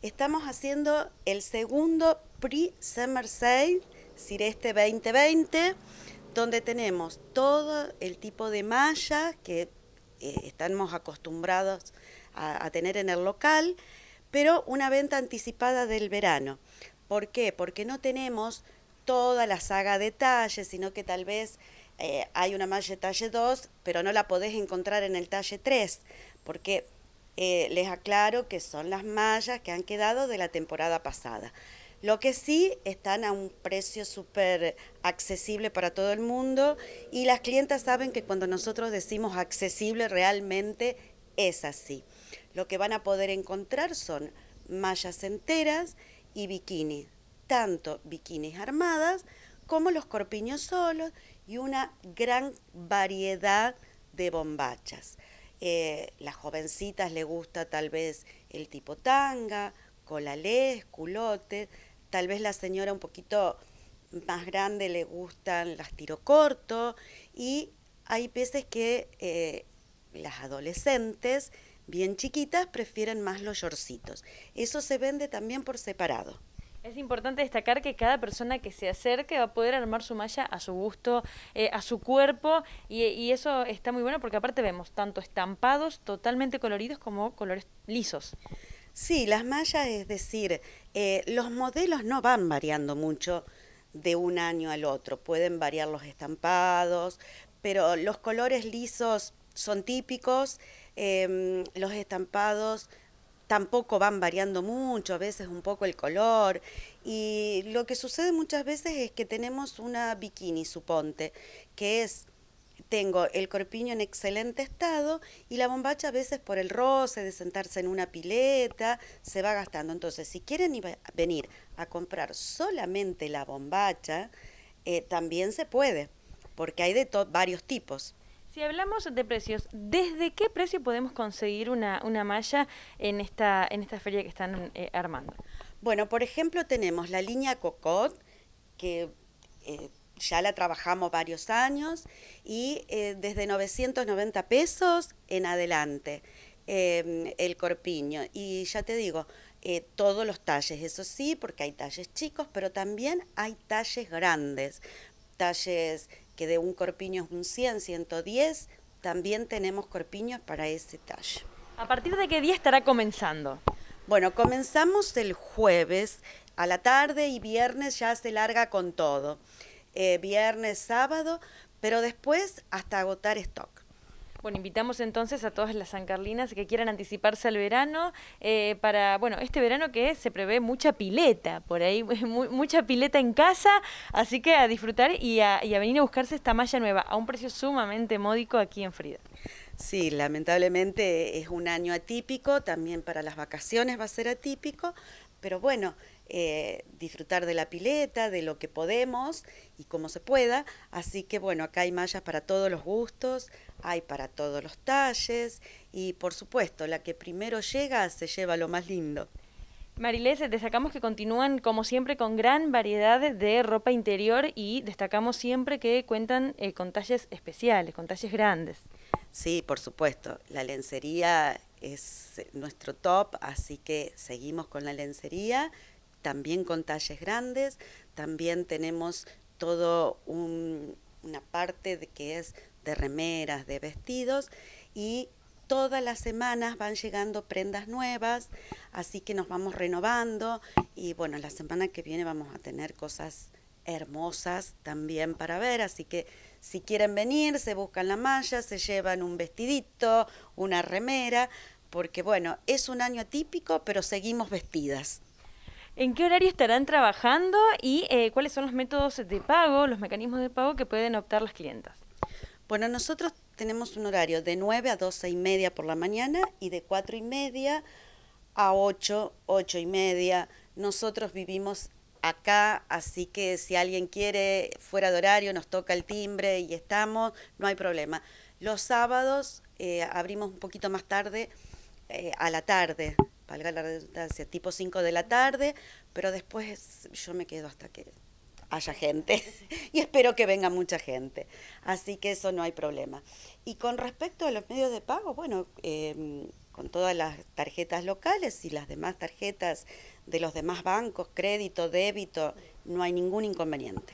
Estamos haciendo el segundo Pre-Summer Sale, Cireste 2020, donde tenemos todo el tipo de malla que eh, estamos acostumbrados a, tener en el local, pero una venta anticipada del verano. ¿Por qué? Porque no tenemos toda la saga de talles, sino que tal vez eh, hay una malla talle 2, pero no la podés encontrar en el talle 3, porque eh, les aclaro que son las mallas que han quedado de la temporada pasada. Lo que sí están a un precio súper accesible para todo el mundo y las clientas saben que cuando nosotros decimos accesible realmente es así. Lo que van a poder encontrar son mallas enteras y bikinis, tanto bikinis armadas como los corpiños solos y una gran variedad de bombachas. Eh, las jovencitas le gusta tal vez el tipo tanga, colalés, culote, tal vez la señora un poquito más grande le gustan las tiro corto y hay peces que eh, las adolescentes bien chiquitas prefieren más los yorcitos. Eso se vende también por separado. Es importante destacar que cada persona que se acerque va a poder armar su malla a su gusto, eh, a su cuerpo, y, eso está muy bueno porque aparte vemos tanto estampados totalmente coloridos como colores lisos. Sí, las mallas, es decir, eh, los modelos no van variando mucho de un año al otro, pueden variar los estampados, pero los colores lisos son típicos, em, los estampados tampoco van variando mucho, a veces un poco el color. Y lo que sucede muchas veces es que tenemos una bikini, suponte, que es, tengo el corpiño en excelente estado y la bombacha a veces por el roce, de sentarse en una pileta, se va gastando. Entonces, si quieren venir a comprar solamente la bombacha, eh, también se puede, porque hay de varios tipos. Si hablamos de precios, ¿desde qué precio podemos conseguir una, malla en esta, en esta feria que están eh, armando? Bueno, por ejemplo, tenemos la línea Cocot, que eh, ya la trabajamos varios años, y eh, desde 990 pesos en adelante, em, el corpiño. Y ya te digo, todos los talles, eso sí, porque hay talles chicos, pero también hay talles grandes, talles que de un corpiño es un 100, 110, también tenemos corpiños para ese talle. ¿A partir de qué día estará comenzando? Bueno, comenzamos el jueves a la tarde y viernes ya se larga con todo. Eh, viernes, sábado, pero después hasta agotar stock. Bueno, invitamos entonces a todas las Carlinas que quieran anticiparse al verano eh, para, bueno, este verano que se prevé mucha pileta por ahí, mucha pileta en casa, así que a disfrutar y a, y a venir a buscarse esta malla nueva a un precio sumamente módico aquí en Frida. Sí, lamentablemente es un año atípico, también para las vacaciones va a ser atípico, pero bueno, eh, disfrutar de la pileta, de lo que podemos y como se pueda. Así que bueno, acá hay mallas para todos los gustos, hay para todos los talles y por supuesto, la que primero llega se lleva lo más lindo. Marilés, destacamos que continúan como siempre con gran variedad de ropa interior y destacamos siempre que cuentan eh, con talles especiales, con talles grandes. Sí, por supuesto, la lencería es nuestro top, así que seguimos con la lencería también con talles grandes, también tenemos todo una parte de que es de remeras, de vestidos y todas las semanas van llegando prendas nuevas, así que nos vamos renovando y bueno, la semana que viene vamos a tener cosas hermosas también para ver, así que si quieren venir, se buscan la malla, se llevan un vestidito, una remera, porque bueno, es un año atípico, pero seguimos vestidas. ¿En qué horario estarán trabajando y eh, cuáles son los métodos de pago, los mecanismos de pago que pueden optar las clientas? Bueno, nosotros tenemos un horario de 9 a 12 y media por la mañana y de 4 y media a 8, 8 y media. Nosotros vivimos acá, así que si alguien quiere fuera de horario, nos toca el timbre y estamos, no hay problema. Los sábados eh, abrimos un poquito más tarde, eh, a la tarde, valga la redundancia, tipo 5 de la tarde, pero después yo me quedo hasta que haya gente y espero que venga mucha gente. Así que eso no hay problema. Y con respecto a los medios de pago, bueno, em, con todas las tarjetas locales y las demás tarjetas de los demás bancos, crédito, débito, no hay ningún inconveniente.